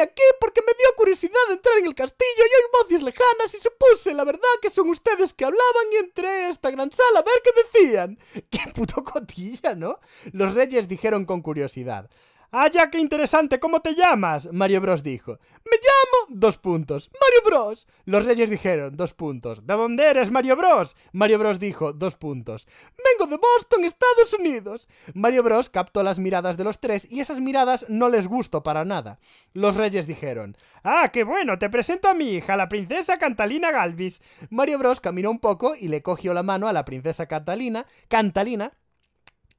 aquí porque me dio curiosidad entrar en el castillo y oí voces lejanas y supuse, la verdad, que son ustedes que hablaban y entré a esta gran sala a ver qué decían. ¡Qué puto cotilla, ¿no? Los reyes dijeron con curiosidad. ¡Ah, ya qué interesante! ¿Cómo te llamas? Mario Bros dijo. ¡Me llamo! Dos puntos. ¡Mario Bros! Los reyes dijeron, dos puntos. ¿De dónde eres, Mario Bros? Mario Bros dijo, dos puntos. ¡Vengo de Boston, Estados Unidos! Mario Bros captó las miradas de los tres y esas miradas no les gustó para nada. Los reyes dijeron, ¡Ah, qué bueno! Te presento a mi hija, la princesa Cantalina Galvis. Mario Bros caminó un poco y le cogió la mano a la princesa Catalina, Cantalina,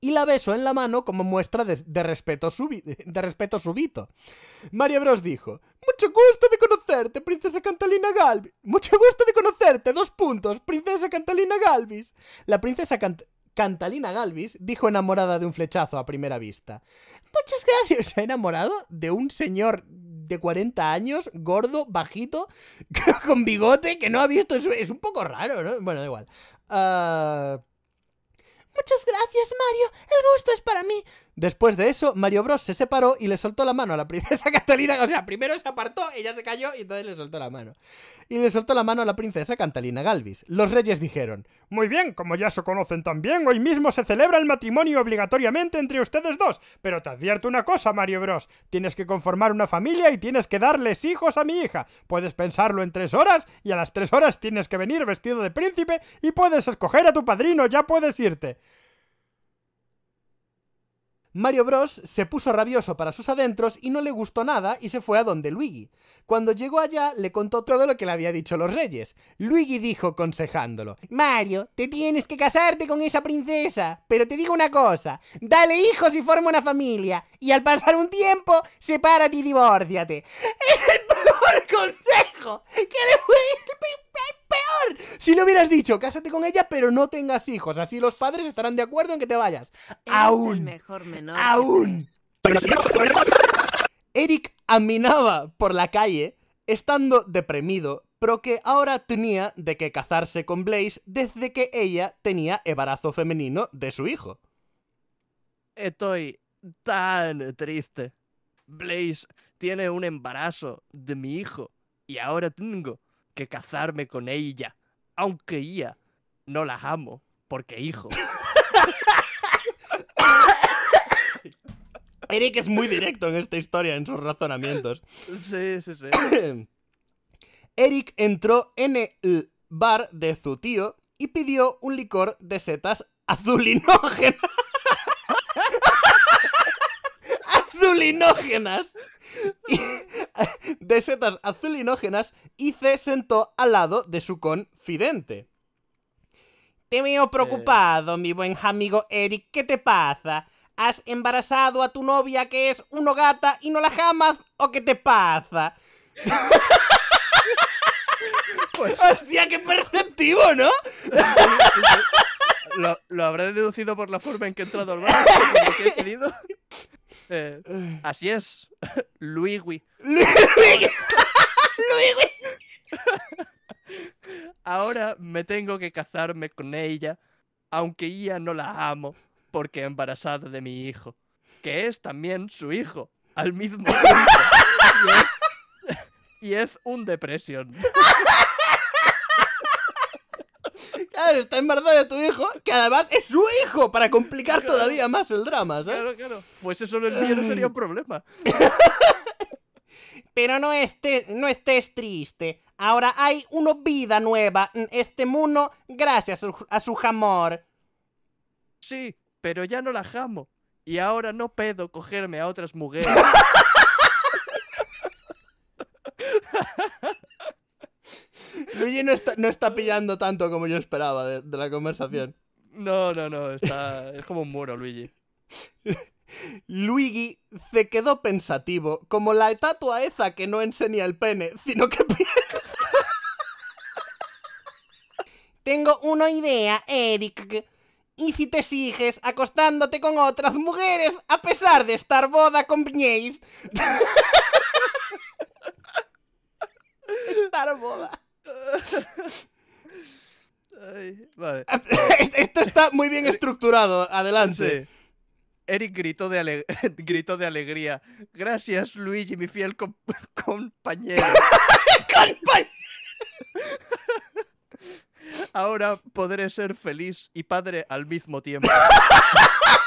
y la besó en la mano como muestra de, respeto, de respeto súbito. María Bros dijo, mucho gusto de conocerte, princesa Cantalina Galvis. Mucho gusto de conocerte, dos puntos, princesa Cantalina Galvis. La princesa Cantalina Galvis dijo enamorada de un flechazo a primera vista. Muchas gracias. Se ha enamorado de un señor de 40 años, gordo, bajito, con bigote, que no ha visto. Es, un poco raro, ¿no? Bueno, igual. Ah... Mario, el gusto es para mí. Después de eso, Mario Bros se separó y le soltó la mano a la princesa Catalina. O sea, primero se apartó, ella se cayó y entonces le soltó la mano. Y le soltó la mano a la princesa Catalina Galvis. Los reyes dijeron: Muy bien, como ya se conocen tan bien, hoy mismo se celebra el matrimonio obligatoriamente entre ustedes dos. Pero te advierto una cosa, Mario Bros: tienes que conformar una familia y tienes que darles hijos a mi hija. Puedes pensarlo en tres horas y a las tres horas tienes que venir vestido de príncipe y puedes escoger a tu padrino, ya puedes irte. Mario Bros se puso rabioso para sus adentros y no le gustó nada y se fue a donde Luigi. Cuando llegó allá le contó todo lo que le había dicho los reyes. Luigi dijo consejándolo. Mario, te tienes que casarte con esa princesa, pero te digo una cosa, dale hijos y forma una familia, y al pasar un tiempo, sepárate y divórciate. Es el peor consejo que le si le hubieras dicho, cásate con ella, pero no tengas hijos. Así los padres estarán de acuerdo en que te vayas. aún. mejor menor aún. Eric aminaba por la calle, estando deprimido, pero que ahora tenía de que casarse con Blaze desde que ella tenía embarazo femenino de su hijo. Estoy tan triste. Blaze tiene un embarazo de mi hijo y ahora tengo que casarme con ella, aunque ella no la amo, porque hijo. Eric es muy directo en esta historia, en sus razonamientos. Sí, sí, sí. Eric entró en el bar de su tío y pidió un licor de setas azulinógenas. azulinógenas. de setas azulinógenas y se sentó al lado de su confidente. Te veo eh. preocupado, mi buen amigo Eric. ¿Qué te pasa? ¿Has embarazado a tu novia que es una gata y no la jamás? ¿O qué te pasa? Pues Hostia, qué perceptivo, ¿no? lo, lo, habré deducido por la forma en que he entrado al barco. que he salido. Eh, así es. Luigi. Luigi. Luigi. Ahora me tengo que casarme con ella, aunque ella no la amo, porque embarazada de mi hijo, que es también su hijo, al mismo tiempo. Y es, un depresión. Claro, está embarazada de tu hijo, que además es su hijo, para complicar todavía más el drama, ¿sabes? Claro, claro. Pues eso no sería un problema. Pero no, estés, no estés triste. Ahora hay una vida nueva en este mundo gracias a su, jamor. Sí, pero ya no la jamo. Y ahora no pedo cogerme a otras mujeres. Luigi no está, pillando tanto como yo esperaba de, la conversación. No, no, no, está, es como un muro, Luigi. Luigi se quedó pensativo, como la estatua esa que no enseña el pene, sino que piensa. Tengo una idea, Eric. ¿Y si te sigues acostándote con otras mujeres a pesar de estar boda con Piñéis? estar boda. Esto está muy bien estructurado. Adelante. Eric gritó de, alegría. Gracias, Luigi, mi fiel compañero. compañero. Ahora podré ser feliz y padre al mismo tiempo.